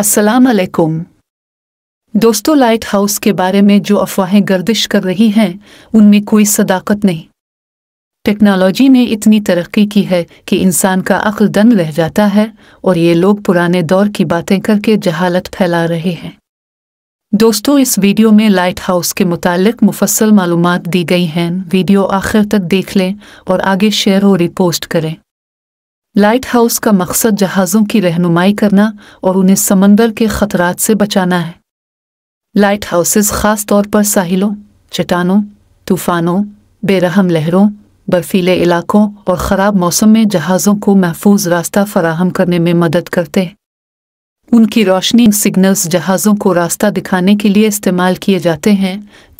अस्सलाम वालेकुम दोस्तों लाइट हाउस के बारे में जो अफवाहें गर्दिश कर रही हैं उनमें कोई सदाकत नहीं टेक्नोलॉजी ने इतनी तरक्की की है कि इंसान का अक्ल दंग रह जाता है और ये लोग पुराने दौर की बातें करके जहालत फैला रहे हैं दोस्तों इस वीडियो में लाइट हाउस के मुतालिक मुफसल मालूम दी गई हैं वीडियो आखिर तक देख लें और आगे शेयर और रिपोस्ट करें लाइट हाउस का मकसद जहाज़ों की रहनुमाई करना और उन्हें समंदर के खतरात से बचाना है लाइट हाउसेस ख़ास तौर पर साहिलों चट्टानों तूफ़ानों बेरहम लहरों बर्फीले इलाकों और ख़राब मौसम में जहाज़ों को महफूज रास्ता फराहम करने में मदद करते हैं उनकी रोशनी सिग्नल्स जहाज़ों को रास्ता दिखाने के लिए इस्तेमाल किए जाते हैं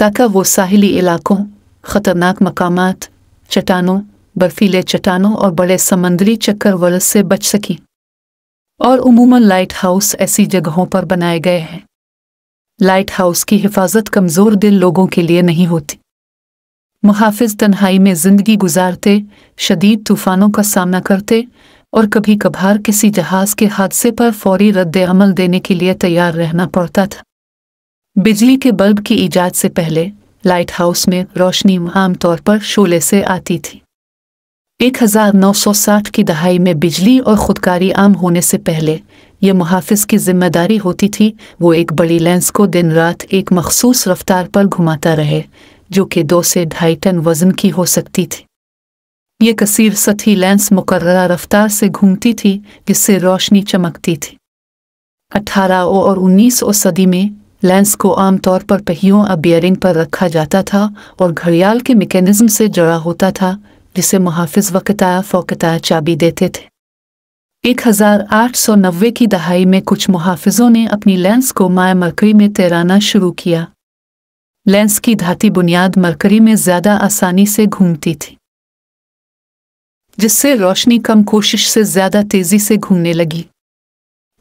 ताकि वो साहिली इलाकों ख़तरनाक मकामात चट्टानों बर्फीले चट्टानों और बड़े समंदरी चक्कर से बच सकी और उमूमन लाइट हाउस ऐसी जगहों पर बनाए गए हैं लाइट हाउस की हिफाजत कमज़ोर दिल लोगों के लिए नहीं होती मुहाफ़ तन्हाई में ज़िंदगी गुजारते शदीद तूफ़ानों का सामना करते और कभी कभार किसी जहाज़ के हादसे पर फौरी रद्द अमल देने के लिए तैयार रहना पड़ता था बिजली के बल्ब की ईजाद से पहले लाइट हाउस में रोशनी आमतौर पर शोले से आती थी एक हजार नौ सौ साठ की दहाई में बिजली और खुदकारी आम होने से पहले यह मुहाफिज की जिम्मेदारी होती थी वो एक बड़ी लेंस को दिन रात एक मखसूस रफ्तार पर घुमाता रहे जो कि दो से ढाई टन वजन की हो सकती थी ये कसीर सतही लेंस मुकर रफ्तार से घूमती थी जिससे रोशनी चमकती थी अठारह और उन्नीस सदी में लेंस को आमतौर पर पहियों या बियरिंग पर रखा जाता था और घड़ियाल के मेकेनिज्म से जड़ा होता था जिसे मुहाफिज वकता फ़ोकता चाबी देते थे एक हज़ार आठ सौ नब्बे की दहाई में कुछ मुहाफिजों ने अपनी लेंस को माय मरकरी में तैराना शुरू किया लेंस की धाती बुनियाद मरकरी में ज़्यादा आसानी से घूमती थी जिससे रोशनी कम कोशिश से ज़्यादा तेज़ी से घूमने लगी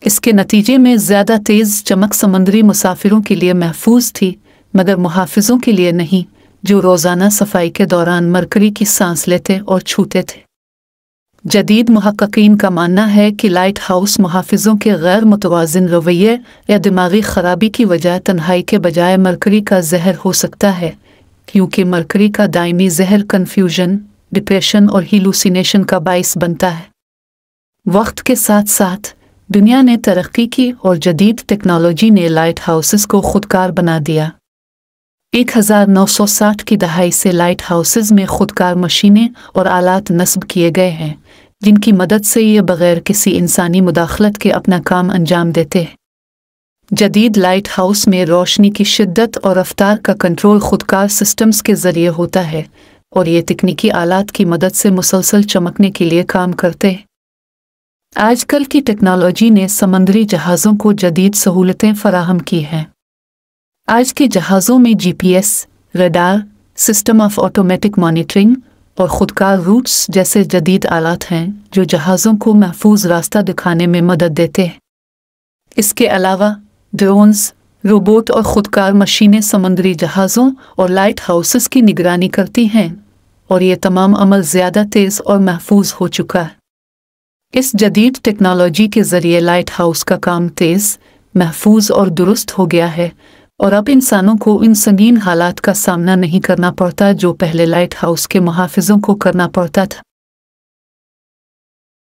इसके नतीजे में ज़्यादा तेज़ चमक समंदरी मुसाफिरों के लिए महफूज थी मगर मुहाफिजों के लिए नहीं जो रोज़ाना सफाई के दौरान मरकरी की सांस लेते और छूते थे जदीद महक्कीन का मानना है कि लाइट हाउस मुहाफ़ों के गैर मुतवाजन रवैये या दिमागी खराबी की वजह तन्हाई के बजाय मरकरी का जहर हो सकता है क्योंकि मरकरी का दायमी जहर कन्फ्यूजन डिप्रेशन और हीलूसिनेशन का बायस बनता है वक्त के साथ साथ दुनिया ने तरक्की की और जदीद टेक्नोलॉजी ने लाइट हाउसेस को खुदकार बना दिया एक हज़ार नौ सौ साठ की दहाई से लाइट हाउसेज में खुदकार मशीनें और आलात नस्ब किए गए हैं जिनकी मदद से ये बगैर किसी इंसानी मुदाखलत के अपना काम अंजाम देते हैं जदीद लाइट हाउस में रोशनी की शिद्दत और रफ्तार का कंट्रोल खुदकार सिस्टम्स के ज़रिए होता है और ये तकनीकी आलात की मदद से मुसलसल चमकने के लिए काम करते हैं आजकल की टेक्नोलॉजी ने समंदरी जहाज़ों को जदीद सहूलतें फराहम की हैं आज के जहाज़ों में GPS, radar system of automatic monitoring और खुदकार रूट्स जैसे जदीद आलात हैं जो जहाज़ों को महफूज रास्ता दिखाने में मदद देते हैं इसके अलावा ड्रोन्स रोबोट और खुदकार मशीनें समंदरी जहाज़ों और लाइट हाउसेस की निगरानी करती हैं और ये तमाम अमल ज़्यादा तेज़ और महफूज हो चुका है इस जदीद टेक्नोलॉजी के ज़रिए लाइट हाउस का काम तेज़ महफूज और दुरुस्त हो गया है और अब इंसानों को इन संगीन हालात का सामना नहीं करना पड़ता जो पहले लाइट हाउस के मुहाफिजों को करना पड़ता था